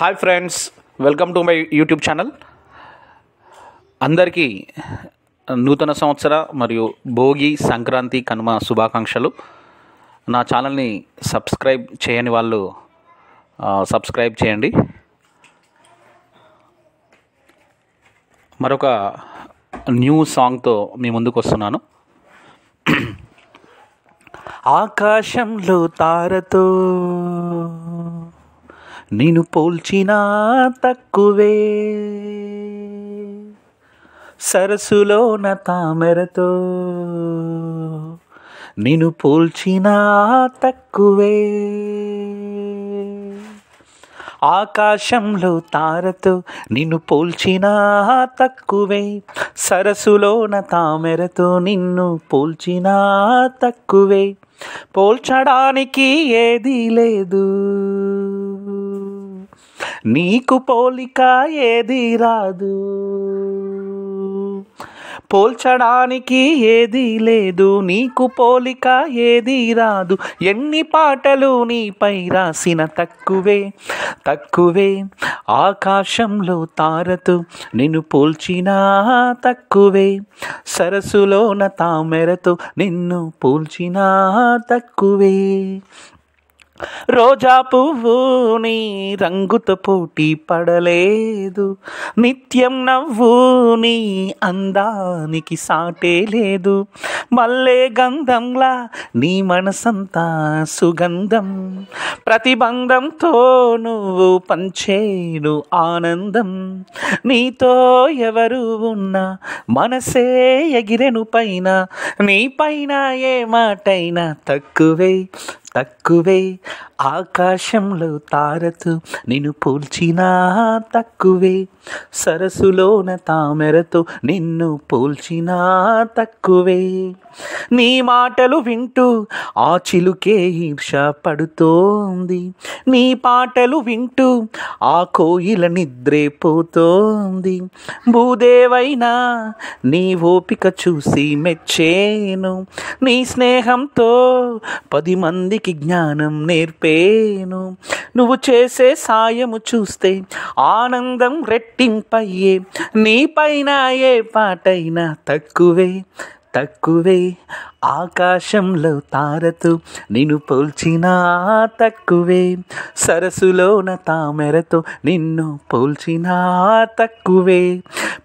hi friends welcome to my YouTube channel అందరికీ నూతన సంవత్సర మరియు భోగి సంక్రాంతి కనుమ శుభాకాంక్షలు నా ఛానల్ని సబ్స్క్రైబ్ చేయని వాళ్ళు సబ్స్క్రైబ్ చేయండి మరొక న్యూ సాంగ్తో మీ ముందుకు వస్తున్నాను ఆకాశంలో తారతో నేను పోల్చినా తక్కువే సరస్సులోన తామెరతో నేను పోల్చినా తక్కువే ఆకాశంలో తారతో నిన్ను పోల్చినా తక్కువే సరస్సులోన తామెరతో నిన్ను పోల్చినా తక్కువే పోల్చడానికి ఏదీ లేదు నీకు పోలిక ఏది రాదు పోల్చడానికి ఏది లేదు నీకు పోలిక ఏది రాదు ఎన్ని పాటలు నీపై రాసిన తక్కువే తక్కువే ఆకాశంలో తారతు నిన్ను పోల్చినా తక్కువే సరస్సులోన తామెరతో నిన్ను పోల్చినా తక్కువే రోజా పువ్వు నీ రంగుతో పోటీ పడలేదు నిత్యం నవ్వు నీ అందానికి సాటే లేదు మల్లే గంధంలా నీ మనసంతా సుగంధం ప్రతిబంధంతో నువ్వు పంచేను ఆనందం నీతో ఎవరు ఉన్నా మనసే ఎగిరెను పైన నీ పైన ఏ మాటైనా తక్కువే తక్కువే ఆకాశంలో తారతు నిన్ను పోల్చినా తక్కువే సరస్సులోన తామెరతో నిన్ను పోల్చినా తక్కువే నీ మాటలు వింటూ ఆ చిలుకే ఈర్ష పడుతోంది నీ పాటలు వింటూ ఆ కోయిల నిద్రే పోతోంది భూదేవైనా నీ ఓపిక చూసి మెచ్చేను నీ స్నేహంతో పది మంది నీకు జ్ఞానం నేర్పేను నువ్వు చేసే సాయము చూస్తే ఆనందం రెట్టింపయ్యే నీ పైన ఏ పాటైనా తక్కువే తక్కువే ఆకాశంలో తారతు నిన్ను పోల్చినా తక్కువే సరస్సులోన తామెరతో నిన్ను పోల్చినా తక్కువే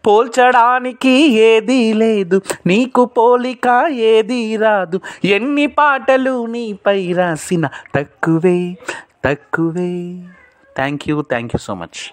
పోల్చడానికి ఏదీ లేదు నీకు పోలిక ఏదీ రాదు ఎన్ని పాటలు నీపై రాసిన తక్కువే తక్కువే thank you thank you so much